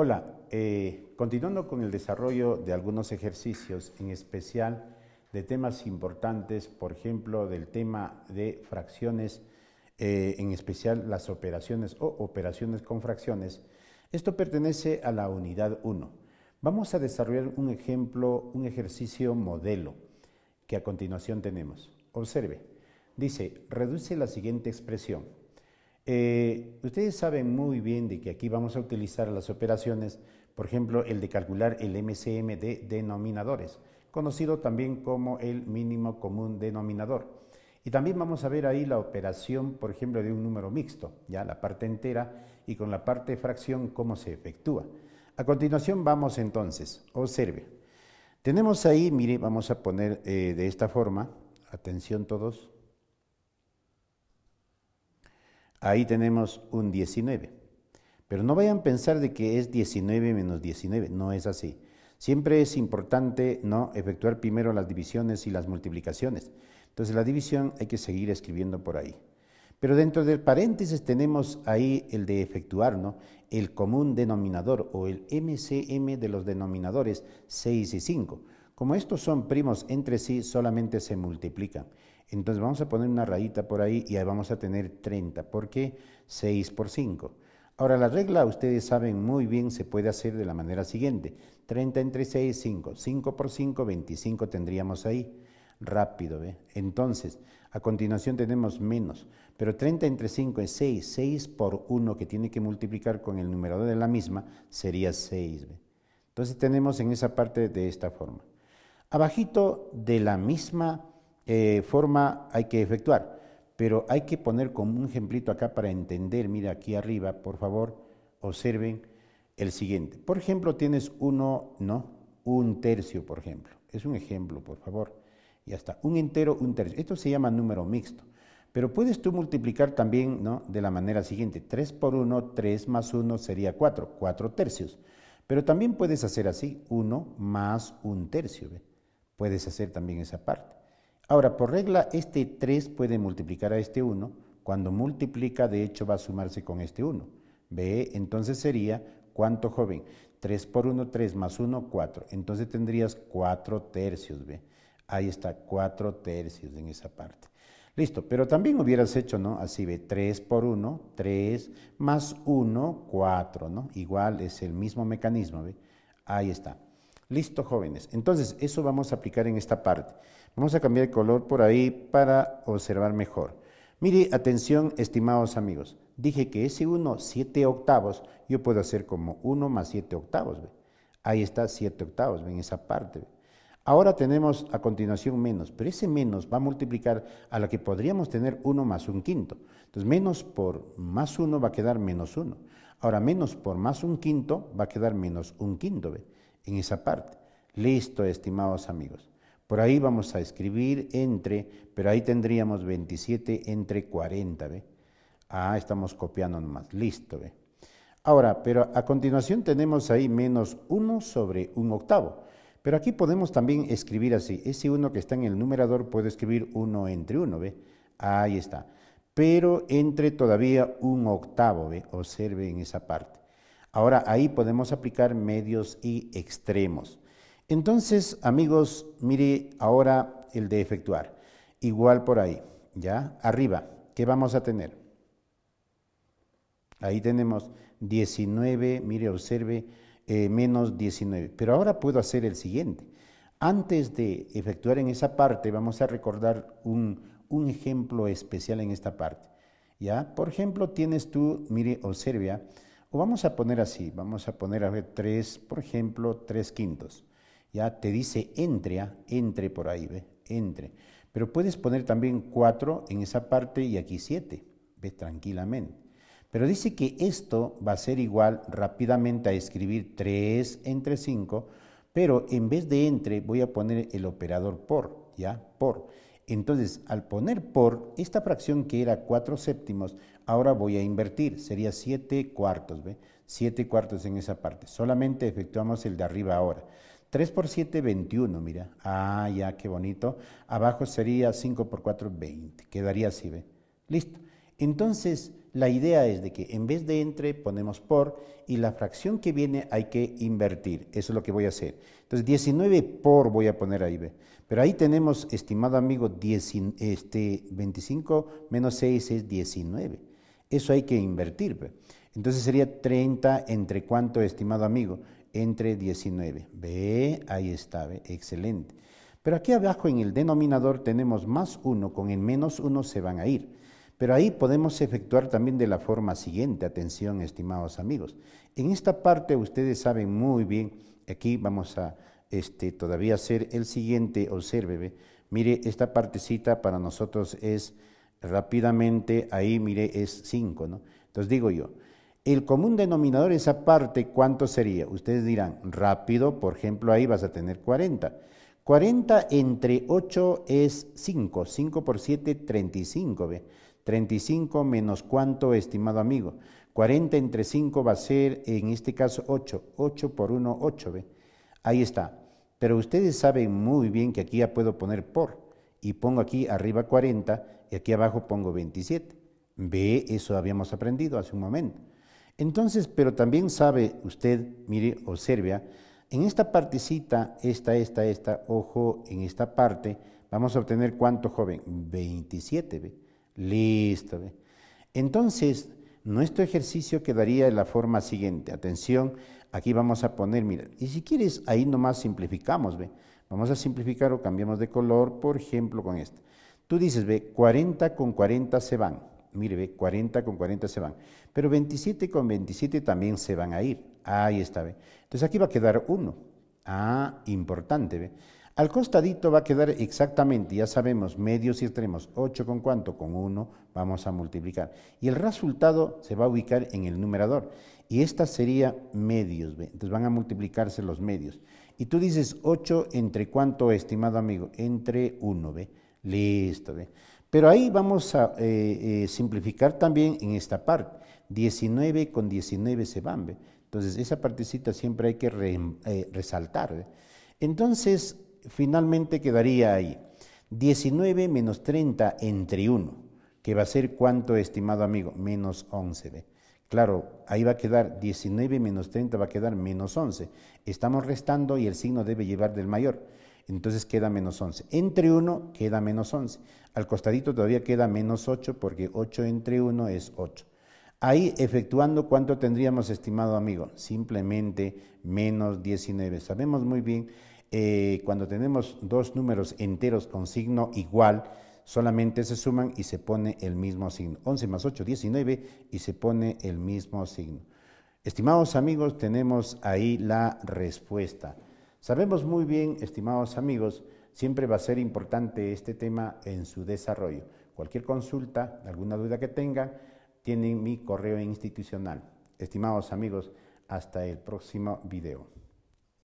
Hola, eh, continuando con el desarrollo de algunos ejercicios, en especial de temas importantes, por ejemplo, del tema de fracciones, eh, en especial las operaciones o operaciones con fracciones, esto pertenece a la unidad 1. Vamos a desarrollar un ejemplo, un ejercicio modelo que a continuación tenemos. Observe, dice, reduce la siguiente expresión, eh, ustedes saben muy bien de que aquí vamos a utilizar las operaciones, por ejemplo, el de calcular el MCM de denominadores, conocido también como el mínimo común denominador. Y también vamos a ver ahí la operación, por ejemplo, de un número mixto, ya la parte entera y con la parte fracción cómo se efectúa. A continuación vamos entonces, observe. Tenemos ahí, mire, vamos a poner eh, de esta forma, atención todos, Ahí tenemos un 19. Pero no vayan a pensar de que es 19 menos 19, no es así. Siempre es importante no efectuar primero las divisiones y las multiplicaciones. Entonces la división hay que seguir escribiendo por ahí. Pero dentro del paréntesis tenemos ahí el de efectuar, ¿no? El común denominador o el MCM de los denominadores 6 y 5. Como estos son primos entre sí, solamente se multiplican. Entonces vamos a poner una rayita por ahí y ahí vamos a tener 30, porque 6 por 5. Ahora la regla, ustedes saben muy bien, se puede hacer de la manera siguiente. 30 entre 6, 5. 5 por 5, 25 tendríamos ahí. Rápido, ¿ve? Entonces, a continuación tenemos menos. Pero 30 entre 5 es 6. 6 por 1 que tiene que multiplicar con el numerador de la misma sería 6, Entonces tenemos en esa parte de esta forma. Abajito de la misma eh, forma hay que efectuar, pero hay que poner como un ejemplito acá para entender, mira aquí arriba, por favor, observen el siguiente. Por ejemplo, tienes uno, ¿no? Un tercio, por ejemplo. Es un ejemplo, por favor. Ya está. Un entero, un tercio. Esto se llama número mixto. Pero puedes tú multiplicar también ¿no? de la manera siguiente. 3 por 1, 3 más 1 sería 4, 4 tercios. Pero también puedes hacer así, 1 más un tercio. Puedes hacer también esa parte. Ahora, por regla, este 3 puede multiplicar a este 1. Cuando multiplica, de hecho, va a sumarse con este 1. Ve, entonces sería, ¿cuánto joven? 3 por 1, 3 más 1, 4. Entonces tendrías 4 tercios, ve. Ahí está, 4 tercios en esa parte. Listo, pero también hubieras hecho, ¿no? Así ve, 3 por 1, 3 más 1, 4, ¿no? Igual es el mismo mecanismo, ¿ve? Ahí está. Listo, jóvenes. Entonces, eso vamos a aplicar en esta parte. Vamos a cambiar de color por ahí para observar mejor. Mire, atención, estimados amigos. Dije que ese 1, 7 octavos, yo puedo hacer como 1 más 7 octavos. Ahí está 7 octavos, ven en esa parte. Ahora tenemos a continuación menos, pero ese menos va a multiplicar a lo que podríamos tener 1 más 1 quinto. Entonces, menos por más 1 va a quedar menos 1. Ahora, menos por más 1 quinto va a quedar menos 1 quinto. ¿ve? en esa parte. Listo, estimados amigos. Por ahí vamos a escribir entre, pero ahí tendríamos 27 entre 40, ¿ve? Ah, estamos copiando nomás. Listo, ¿ve? Ahora, pero a continuación tenemos ahí menos 1 sobre un octavo. Pero aquí podemos también escribir así. Ese 1 que está en el numerador puede escribir 1 entre 1, ¿ve? Ahí está. Pero entre todavía un octavo, ¿ve? Observe en esa parte. Ahora ahí podemos aplicar medios y extremos. Entonces, amigos, mire ahora el de efectuar. Igual por ahí, ¿ya? Arriba, ¿qué vamos a tener? Ahí tenemos 19, mire, observe, eh, menos 19. Pero ahora puedo hacer el siguiente. Antes de efectuar en esa parte, vamos a recordar un, ejemplo especial en esta parte, ¿ya? Por ejemplo, tienes tú, mire, observe, ¿ah? O vamos a poner así, vamos a poner a ver tres, por ejemplo, tres quintos. Ya te dice entre, ¿ah? entre por ahí, ¿ve? Entre. Pero puedes poner también cuatro en esa parte y aquí siete, ¿ves? Tranquilamente. Pero dice que esto va a ser igual rápidamente a escribir 3 entre 5, pero en vez de entre voy a poner el operador por, ¿ya? Por. Entonces, al poner por esta fracción que era 4 séptimos, ahora voy a invertir, sería 7 cuartos, ¿ve? 7 cuartos en esa parte. Solamente efectuamos el de arriba ahora. 3 por 7, 21, mira. Ah, ya, qué bonito. Abajo sería 5 por 4, 20. Quedaría así, ¿ve? Listo. Entonces, la idea es de que en vez de entre ponemos por y la fracción que viene hay que invertir. Eso es lo que voy a hacer. Entonces 19 por voy a poner ahí. Pero ahí tenemos, estimado amigo, 25 este, menos 6 es 19. Eso hay que invertir. Entonces sería 30 entre cuánto, estimado amigo? Entre 19. Ve, ahí está, ¿ve? excelente. Pero aquí abajo en el denominador tenemos más 1, con el menos 1 se van a ir. Pero ahí podemos efectuar también de la forma siguiente, atención estimados amigos. En esta parte ustedes saben muy bien, aquí vamos a este, todavía hacer el siguiente, observe, mire, esta partecita para nosotros es rápidamente, ahí mire, es 5, ¿no? Entonces digo yo, el común denominador, esa parte, ¿cuánto sería? Ustedes dirán, rápido, por ejemplo, ahí vas a tener 40. 40 entre 8 es 5, 5 por 7, 35, ¿ve? 35 menos cuánto, estimado amigo. 40 entre 5 va a ser, en este caso, 8. 8 por 1, 8, ¿ve? Ahí está. Pero ustedes saben muy bien que aquí ya puedo poner por. Y pongo aquí arriba 40 y aquí abajo pongo 27. Ve, eso habíamos aprendido hace un momento. Entonces, pero también sabe usted, mire, observe, ¿ah? en esta partecita, esta, esta, esta, ojo, en esta parte, vamos a obtener cuánto joven? 27, ¿ve? Listo. ¿ve? Entonces, nuestro ejercicio quedaría de la forma siguiente. Atención, aquí vamos a poner, mira, y si quieres, ahí nomás simplificamos, ¿ve? Vamos a simplificar o cambiamos de color, por ejemplo, con este. Tú dices, ve, 40 con 40 se van. Mire, ve, 40 con 40 se van. Pero 27 con 27 también se van a ir. Ahí está, ve. Entonces aquí va a quedar 1. Ah, importante, ve. Al costadito va a quedar exactamente, ya sabemos, medios y extremos, 8 con cuánto, con 1 vamos a multiplicar. Y el resultado se va a ubicar en el numerador. Y esta sería medios, ¿ve? entonces van a multiplicarse los medios. Y tú dices 8 entre cuánto, estimado amigo, entre 1, ¿ve? Listo, Pero ahí vamos a eh, eh, simplificar también en esta parte. 19 con 19 se van, Entonces esa partecita siempre hay que eh, resaltar, Entonces, finalmente quedaría ahí. 19 menos 30 entre 1, que va a ser cuánto, estimado amigo, menos 11. Claro, ahí va a quedar 19 menos 30, va a quedar menos 11. Estamos restando y el signo debe llevar del mayor. Entonces queda menos 11. Entre 1 queda menos 11. Al costadito todavía queda menos 8 porque 8 entre 1 es 8. Ahí efectuando cuánto tendríamos, estimado amigo, simplemente menos 19. Sabemos muy bien eh, cuando tenemos dos números enteros con signo igual, solamente se suman y se pone el mismo signo. 11 más 8, 19 y se pone el mismo signo. Estimados amigos, tenemos ahí la respuesta. Sabemos muy bien, estimados amigos, siempre va a ser importante este tema en su desarrollo. Cualquier consulta, alguna duda que tenga, tienen mi correo institucional. Estimados amigos, hasta el próximo video.